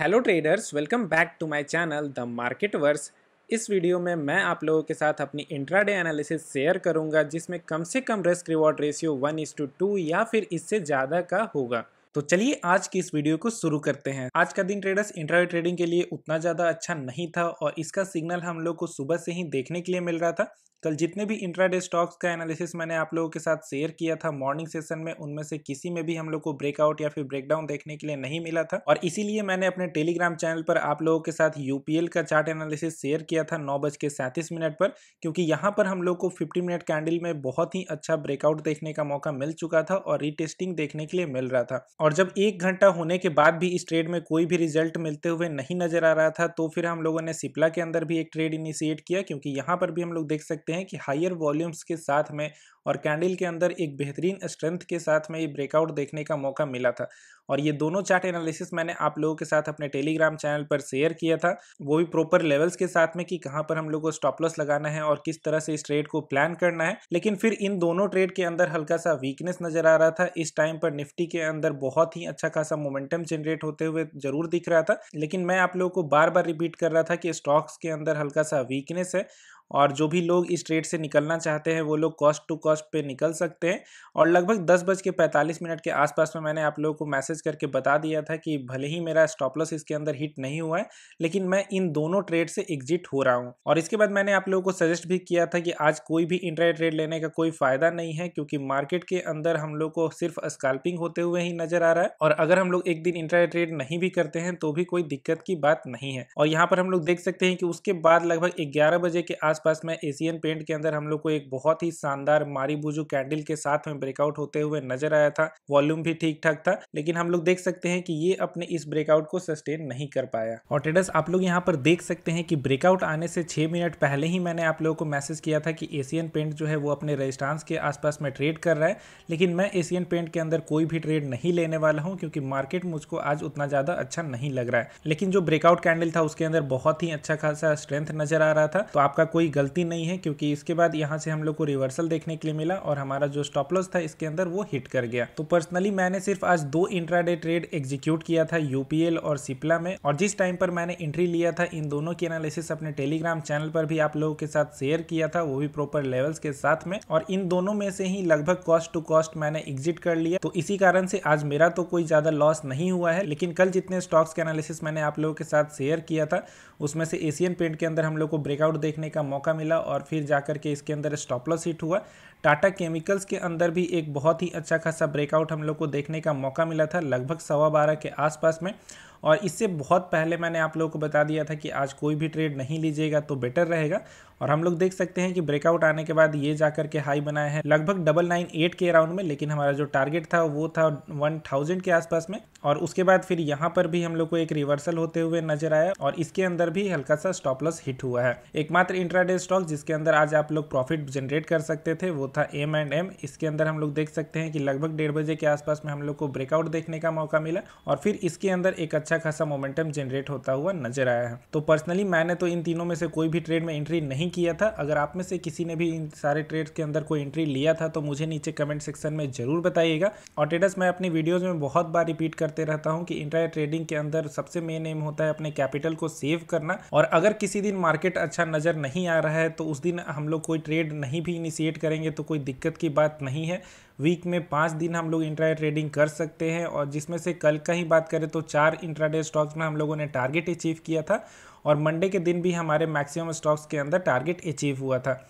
hello traders welcome back to my channel the market verse इस वीडियो में मैं आप लोगों के साथ अपनी इंट्राडे एनालिसिस शेयर करूंगा जिसमें कम से कम risk reward ratio one is to two या फिर इससे ज़्यादा का होगा तो चलिए आज की इस वीडियो को शुरू करते हैं आज का दिन ट्रेडर्स इंट्राडे ट्रेडिंग के लिए उतना ज्यादा अच्छा नहीं था और इसका सिग्नल हम लोग को सुबह से ही देखने के लिए मिल रहा था कल जितने भी इंट्राडे स्टॉक्स का एनालिसिस मैंने आप लोगों के साथ शेयर किया था मॉर्निंग सेशन में उनमें से किसी में भी हम लोग को ब्रेकआउट या फिर ब्रेकडाउन देखने के लिए नहीं मिला था और इसीलिए मैंने अपने टेलीग्राम चैनल पर आप लोगों के साथ यूपीएल का चार्ट एनालिसिस शेयर किया था नौ बज के सैंतीस मिनट पर क्योंकि यहाँ पर हम लोग को फिफ्टी मिनट कैंडल में बहुत ही अच्छा ब्रेकआउट देखने का मौका मिल चुका था और रिटेस्टिंग देखने के लिए मिल रहा था और जब एक घंटा होने के बाद भी इस ट्रेड में कोई भी रिजल्ट मिलते हुए नहीं नज़र आ रहा था तो फिर हम लोगों ने सिप्ला के अंदर भी एक ट्रेड इनिशिएट किया क्योंकि यहाँ पर भी हम लोग देख सकते हैं कि हायर वॉल्यूम्स के साथ में और कैंडल के अंदर एक बेहतरीन स्ट्रेंथ के साथ में ये ब्रेकआउट देखने का मौका मिला था और ये दोनों चार्ट एनालिसिस मैंने आप लोगों के साथ अपने टेलीग्राम चैनल पर शेयर किया था वो भी प्रॉपर लेवल्स के साथ में कि कहाँ पर हम लोग को स्टॉप लॉस लगाना है और किस तरह से इस ट्रेड को प्लान करना है लेकिन फिर इन दोनों ट्रेड के अंदर हल्का सा वीकनेस नजर आ रहा था इस टाइम पर निफ्टी के अंदर बहुत ही अच्छा खासा मोमेंटम जनरेट होते हुए जरूर दिख रहा था लेकिन मैं आप लोगों को बार बार रिपीट कर रहा था कि स्टॉक्स के अंदर हल्का सा वीकनेस है और जो भी लोग इस ट्रेड से निकलना चाहते हैं वो लोग कॉस्ट टू कॉस्ट पे निकल सकते हैं और लगभग दस बज के पैंतालीस मिनट के आसपास में मैंने आप लोगों को मैसेज करके बता दिया था कि भले ही मेरा स्टॉपलॉस इसके अंदर हिट नहीं हुआ है लेकिन मैं इन दोनों ट्रेड से एग्जिट हो रहा हूँ और इसके बाद मैंने आप लोगों को सजेस्ट भी किया था कि आज कोई भी इंटरनेट ट्रेड लेने का कोई फायदा नहीं है क्योंकि मार्केट के अंदर हम लोग को सिर्फ स्काल्पिंग होते हुए ही नजर आ रहा है और अगर हम लोग एक दिन इंटरनेट ट्रेड नहीं भी करते हैं तो भी कोई दिक्कत की बात नहीं है और यहाँ पर हम लोग देख सकते हैं कि उसके बाद लगभग ग्यारह बजे के आस आसपास में एशियन पेंट के अंदर हम लोग को एक बहुत ही शानदार मारीबुजू कैंडल के साथ में ब्रेकआउट होते हुए नजर आया था वॉल्यूम भी ठीक ठाक था लेकिन हम लोग देख सकते हैं कि ये अपने इस ब्रेकआउट को सस्टेन नहीं कर पाया और ट्रेडर्स आप लोग यहाँ पर देख सकते हैं कि ब्रेकआउट आने से छह मिनट पहले ही मैंने आप लोगों को मैसेज किया था कि एशियन पेंट जो है वो अपने रजिस्टांस के आसपास में ट्रेड कर रहा है लेकिन मैं एशियन पेंट के अंदर कोई भी ट्रेड नहीं लेने वाला हूँ क्योंकि मार्केट मुझको आज उतना ज़्यादा अच्छा नहीं लग रहा है लेकिन जो ब्रेकआउट कैंडल था उसके अंदर बहुत ही अच्छा खासा स्ट्रेंथ नजर आ रहा था तो आपका कोई गलती नहीं है क्योंकि इसके बाद यहाँ से हम लोग को रिवर्सल देखने के लिए मिला और हमारा जो स्टॉप लॉस था इसके अंदर वो हिट कर गया तो पर्सनली मैंने सिर्फ आज दो इंट्राडे ट्रेड एग्जीक्यूट किया था यूपीएल और सिप्ला में और जिस टाइम पर मैंने एंट्री लिया था इन दोनों की एनालिसिस अपने टेलीग्राम चैनल पर भी आप लोगों के साथ शेयर किया था वो भी प्रॉपर लेवल्स के साथ में और इन दोनों में से ही लगभग कॉस्ट टू कॉस्ट मैंने एग्जिट कर लिया तो इसी कारण से आज मेरा तो कोई ज्यादा लॉस नहीं हुआ है लेकिन कल जितने स्टॉक्स के एनालिसिस मैंने आप लोगों के साथ शेयर किया था उसमें से एशियन पेंट के अंदर हम लोग को ब्रेकआउट देखने का मौका मौका मिला और फिर जाकर के इसके अंदर स्टॉपलस हिट हुआ टाटा केमिकल्स के अंदर भी एक बहुत ही अच्छा खासा ब्रेकआउट हम लोग को देखने का मौका मिला था लगभग सवा बारह के आसपास में और इससे बहुत पहले मैंने आप लोगों को बता दिया था कि आज कोई भी ट्रेड नहीं लीजिएगा तो बेटर रहेगा और हम लोग देख सकते हैं कि ब्रेकआउट आने के बाद ये जाकर के हाई बनाया है लगभग डबल नाइन एट के अराउंड में लेकिन हमारा जो टारगेट था वो था वन थाउजेंड के आसपास में और उसके बाद फिर यहाँ पर भी हम लोग को एक रिवर्सल होते हुए नजर आया और इसके अंदर भी हल्का सा स्टॉप लॉस हिट हुआ है एकमात्र इंट्राडे स्टॉक जिसके अंदर आज आप लोग प्रॉफिट जनरेट कर सकते थे वो था एम एंड एम इसके अंदर हम लोग देख सकते हैं कि लगभग डेढ़ बजे के आसपास में हम लोग को ब्रेकआउट देखने का मौका मिला और फिर इसके अंदर एक अच्छा खासा मोमेंटम जनरेट होता हुआ नजर आया है तो पर्सनली मैंने तो इन तीनों में से कोई भी ट्रेड में एंट्री नहीं नहीं किया था अगर आप में से किसी ने भी इन सारे ट्रेड्स के अंदर कोई एंट्री लिया था तो मुझे नीचे कमेंट सेक्शन में जरूर बताइएगा और ट्रेडर्स मैं अपनी वीडियोज़ में बहुत बार रिपीट करते रहता हूँ कि इंट्रा ट्रेडिंग के अंदर सबसे मेन एम होता है अपने कैपिटल को सेव करना और अगर किसी दिन मार्केट अच्छा नज़र नहीं आ रहा है तो उस दिन हम लोग कोई ट्रेड नहीं भी इनिशिएट करेंगे तो कोई दिक्कत की बात नहीं है वीक में पाँच दिन हम लोग इंट्रा ट्रेडिंग कर सकते हैं और जिसमें से कल का ही बात करें तो चार इंट्राडे स्टॉक्स में हम लोगों ने टारगेट अचीव किया था और मंडे के दिन भी हमारे मैक्सिमम स्टॉक्स के अंदर टारगेट अचीव हुआ था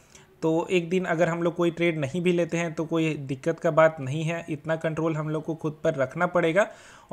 तो एक दिन अगर हम लोग कोई ट्रेड नहीं भी लेते हैं तो कोई दिक्कत का बात नहीं है इतना कंट्रोल हम लोग को खुद पर रखना पड़ेगा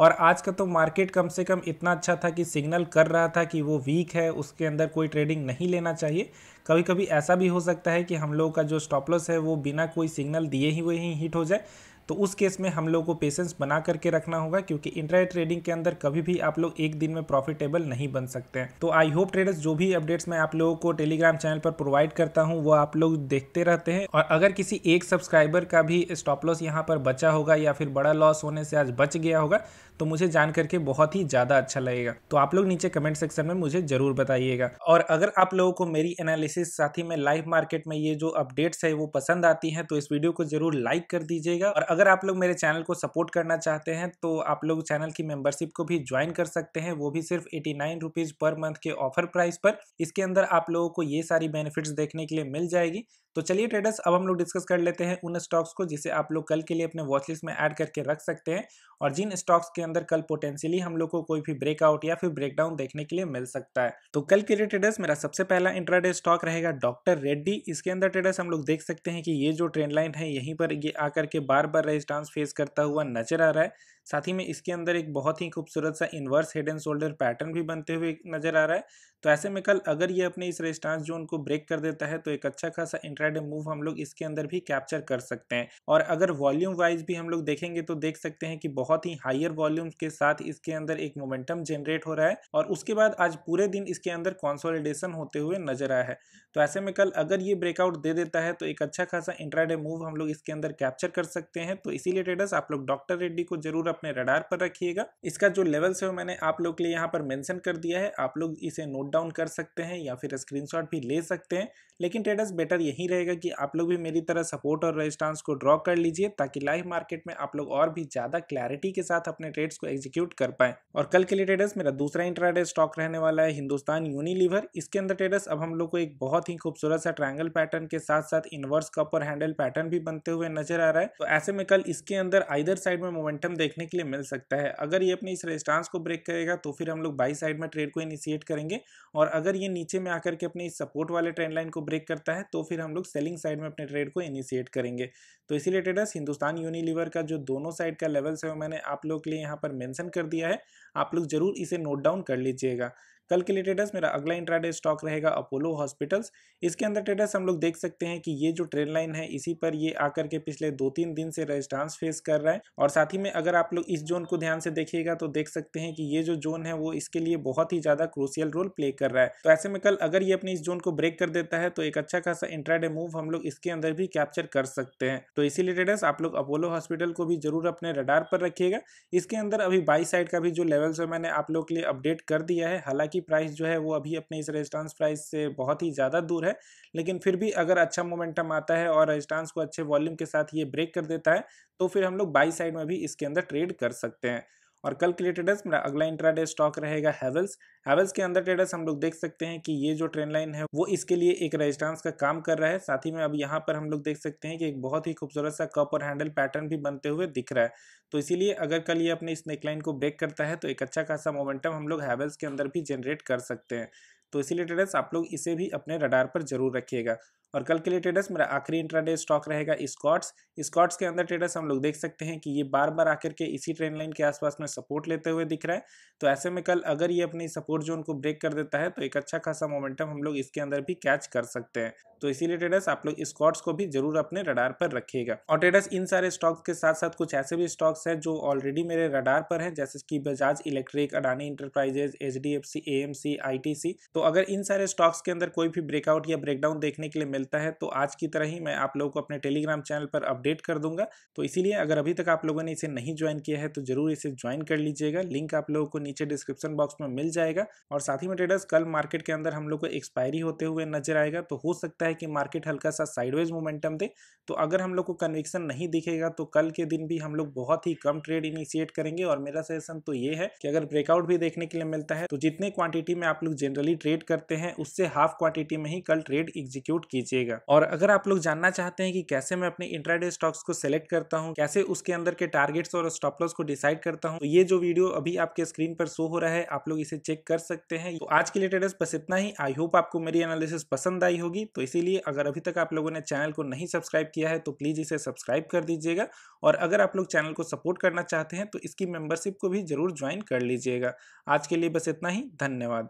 और आज का तो मार्केट कम से कम इतना अच्छा था कि सिग्नल कर रहा था कि वो वीक है उसके अंदर कोई ट्रेडिंग नहीं लेना चाहिए कभी कभी ऐसा भी हो सकता है कि हम लोगों का जो स्टॉपलस है वो बिना कोई सिग्नल दिए ही हुए ही हिट हो जाए तो उस केस में हम लोग को पेशेंस बना करके रखना होगा क्योंकि इंट्रा ट्रेडिंग के अंदर कभी भी आप लोग एक दिन में प्रॉफिटेबल नहीं बन सकते हैं तो आई होप ट्रेडर्स जो भी अपडेट्स मैं आप लोगों को टेलीग्राम चैनल पर प्रोवाइड करता हूँ वो आप लोग देखते रहते हैं और अगर किसी एक सब्सक्राइबर का भी स्टॉप लॉस यहाँ पर बचा होगा या फिर बड़ा लॉस होने से आज बच गया होगा तो मुझे जान करके बहुत ही ज़्यादा अच्छा लगेगा तो आप लोग नीचे कमेंट सेक्शन में मुझे ज़रूर बताइएगा और अगर आप लोगों को मेरी एनालिसिस साथ ही में लाइव मार्केट में ये जो अपडेट्स है वो पसंद आती हैं तो इस वीडियो को ज़रूर लाइक कर दीजिएगा और अगर आप लोग मेरे चैनल को सपोर्ट करना चाहते हैं तो आप लोग चैनल की मेंबरशिप को भी ज्वाइन कर सकते हैं वो भी सिर्फ एटी नाइन रुपीज़ पर मंथ के ऑफर प्राइस पर इसके अंदर आप लोगों को ये सारी बेनिफिट्स देखने के लिए मिल जाएगी तो चलिए ट्रेडर्स अब हम लोग डिस्कस कर लेते हैं उन स्टॉक्स को जिसे आप लोग कल के लिए अपने वॉचलिस्ट में ऐड करके रख सकते हैं और जिन स्टॉक्स के अंदर कल पोटेंशियली हम लोग को कोई भी ब्रेकआउट या फिर ब्रेकडाउन देखने के लिए मिल सकता है तो कल के लिए ट्रेडर्स मेरा सबसे पहला इंट्राडे स्टॉक रहेगा डॉक्टर रेड्डी इसके अंदर ट्रेडर्स हम लोग देख सकते हैं कि ये जो ट्रेंड लाइन है यहीं पर ये आकर के बार बार रेजिस्टेंस फेस करता हुआ नजर आ रहा है साथ ही में इसके अंदर एक बहुत ही खूबसूरत सा inverse head and shoulder pattern भी बनते हुए नजर आ रहा है तो ऐसे में कल अगर ये अपने इस रेस्टांस जोन को ब्रेक कर देता है तो एक अच्छा खासा इंट्राडे मूव हम लोग इसके अंदर भी कैप्चर कर सकते हैं और अगर वॉल्यूम वाइज भी हम लोग देखेंगे तो देख सकते हैं कि बहुत ही हायर वॉल्यूम के साथ इसके अंदर एक मोमेंटम जनरेट हो रहा है और उसके बाद आज पूरे दिन इसके अंदर कॉन्सोलिडेशन होते हुए नजर आया है तो ऐसे में कल अगर ये ब्रेकआउट दे देता है तो एक अच्छा खासा इंट्राडे मूव हम लोग इसके अंदर कैप्चर कर सकते हैं तो इसीलिए ट्रेडर्स आप लोग डॉक्टर रेड्डी को जरूर अपने रडार पर रखिएगा इसका जो लेवल्स है वो मैंने आप लोग के लिए यहाँ पर मेंशन कर दिया है आप लोग इसे नोट डाउन कर सकते हैं या फिर स्क्रीनशॉट भी ले सकते हैं लेकिन ट्रेडर्स बेटर यही रहेगा कि आप लोग भी मेरी तरह सपोर्ट और रजिस्टांस को ड्रॉ कर लीजिए ताकि लाइव मार्केट में आप लोग और भी ज़्यादा क्लैरिटी के साथ अपने ट्रेड्स को एग्जीक्यूट कर पाए और कल के लिए ट्रेडर्स मेरा दूसरा इंट्राडे स्टॉक रहने वाला है हिंदुस्तान यूनिलीवर इसके अंदर ट्रेडर्स अब हम लोग को एक बहुत ही खूबसूरत सा ट्राइंगल पैटर्न के साथ साथ इनवर्स कप और हैंडल पैटर्न भी बनते हुए नजर आ रहा है तो ऐसे में कल इसके अंदर आइदर साइड में मोमेंटम देखने के लिए मिल सकता है अगर ये अपने इस रेजिस्टेंस को ब्रेक करेगा तो फिर हम लोग बाई साइड में ट्रेड को इनिशिएट करेंगे और अगर ये नीचे में आकर के अपने इस सपोर्ट वाले ट्रेंड लाइन को ब्रेक करता है तो फिर हम लोग सेलिंग साइड में अपने ट्रेड को इनिशिएट करेंगे तो इसीलिए ट्रेडर्स हिंदुस्तान यूनिलीवर का जो दोनों साइड का लेवल्स है वो मैंने आप लोग के लिए यहाँ पर मैंसन कर दिया है आप लोग जरूर इसे नोट डाउन कर लीजिएगा कल के लिए ट्रेडर्स मेरा अगला इंट्राडे स्टॉक रहेगा अपोलो हॉस्पिटल्स इसके अंदर ट्रेडर्स हम लोग देख सकते हैं कि ये जो ट्रेन लाइन है इसी पर ये आकर के पिछले दो तीन दिन से रेजिस्टांस फेस कर रहा है और साथ ही में अगर आप लोग इस जोन को ध्यान से देखिएगा तो देख सकते हैं कि ये जो जोन है वो इसके लिए बहुत ही ज्यादा क्रूसियल रोल प्ले कर रहा है तो ऐसे में कल अगर ये अपने इस जोन को ब्रेक कर देता है तो एक अच्छा खासा इंट्राडे मूव हम लोग इसके अंदर भी कैप्चर कर सकते हैं तो इसीलिए ट्रेडर्स आप लोग अपोलो हॉस्पिटल को भी जरूर अपने रडार पर रखिएगा इसके अंदर अभी बाई साइड का भी जो लेवल्स है मैंने आप लोग के लिए अपडेट कर दिया है हालांकि हालांकि प्राइस जो है वो अभी अपने इस रेजिस्टेंस प्राइस से बहुत ही ज़्यादा दूर है लेकिन फिर भी अगर अच्छा मोमेंटम आता है और रेजिस्टेंस को अच्छे वॉल्यूम के साथ ये ब्रेक कर देता है तो फिर हम लोग बाई साइड में भी इसके अंदर ट्रेड कर सकते हैं और कल के लिए ट्रेडर्स मेरा अगला इंट्राडे स्टॉक रहेगा हैवल्स हैवल्स के अंदर ट्रेडर्स हम लोग देख सकते हैं कि ये जो ट्रेन लाइन है वो इसके लिए एक रेजिस्टेंस का काम कर रहा है साथ ही में अब यहाँ पर हम लोग देख सकते हैं कि एक बहुत ही खूबसूरत सा कप और हैंडल पैटर्न भी बनते हुए दिख रहा है तो इसीलिए अगर कल ये अपने इस नेकलाइन को ब्रेक करता है तो एक अच्छा खासा मोमेंटम हम लोग हैवल्स के अंदर भी जनरेट कर सकते हैं तो इसीलिए ट्रेडर्स आप लोग इसे भी अपने रडार पर जरूर रखिएगा और कल के लिए ट्रेडर्स मेरा आखिरी इंट्राडे स्टॉक रहेगा स्कॉट्स स्कॉट्स के अंदर ट्रेडर्स हम लोग देख सकते हैं कि ये बार बार आकर के इसी ट्रेन लाइन के आसपास में सपोर्ट लेते हुए दिख रहा है तो ऐसे में कल अगर ये अपनी सपोर्ट जोन को ब्रेक कर देता है तो एक अच्छा खासा मोमेंटम हम लोग इसके अंदर भी कैच कर सकते हैं तो इसीलिए ट्रेडर्स आप लोग स्कॉट्स को भी जरूर अपने रडार पर रखिएगा और ट्रेडर्स इन सारे स्टॉक्स के साथ साथ कुछ ऐसे भी स्टॉक्स है जो ऑलरेडी मेरे रडार पर है जैसे की Bajaj electric Adani enterprises H D F C A M C I T C तो अगर इन सारे स्टॉक्स के अंदर कोई भी ब्रेकआउट या ब्रेकडाउन देखने के लिए मिलता है तो आज की तरह ही मैं आप लोगों को अपने टेलीग्राम चैनल पर अपडेट कर दूंगा तो इसीलिए अगर अभी तक आप लोगों ने इसे नहीं ज्वाइन किया है तो जरूर इसे ज्वाइन कर लीजिएगा लिंक आप लोगों को नीचे डिस्क्रिप्शन बॉक्स में मिल जाएगा और साथ ही में ट्रेडर्स कल मार्केट के अंदर हम लोग को एक्सपायरी होते हुए नजर आएगा तो हो सकता है कि मार्केट हल्का सा साइडवेज मोमेंटम दे तो अगर हम लोग को कन्विक्सन नहीं दिखेगा तो कल के दिन भी हम लोग बहुत ही कम ट्रेड इनिशिएट करेंगे और मेरा सजेशन तो ये है कि अगर ब्रेकआउट भी देखने के लिए मिलता है तो जितने क्वांटिटी में आप लोग जनरली ट्रेड करते हैं उससे हाफ क्वांटिटी में ही कल ट्रेड एग्जीक्यूट कीजिएगा और अगर आप लोग जानना चाहते हैं कि कैसे मैं अपने इंट्राडे स्टॉक्स को सिलेक्ट करता हूँ कैसे उसके अंदर के टारगेट्स और स्टॉप लॉस को डिसाइड करता हूँ तो ये जो वीडियो अभी आपके स्क्रीन पर शो हो रहा है आप लोग इसे चेक कर सकते हैं तो आज के लिए ट्रेडर्स बस इतना ही आई होप आपको मेरी एनालिसिस पसंद आई होगी तो इसीलिए अगर अभी तक आप लोगों ने चैनल को नहीं सब्सक्राइब किया है तो प्लीज इसे सब्सक्राइब कर दीजिएगा और अगर आप लोग चैनल को सपोर्ट करना चाहते हैं तो इसकी मेंबरशिप को भी जरूर ज्वाइन कर लीजिएगा आज के लिए बस इतना ही धन्यवाद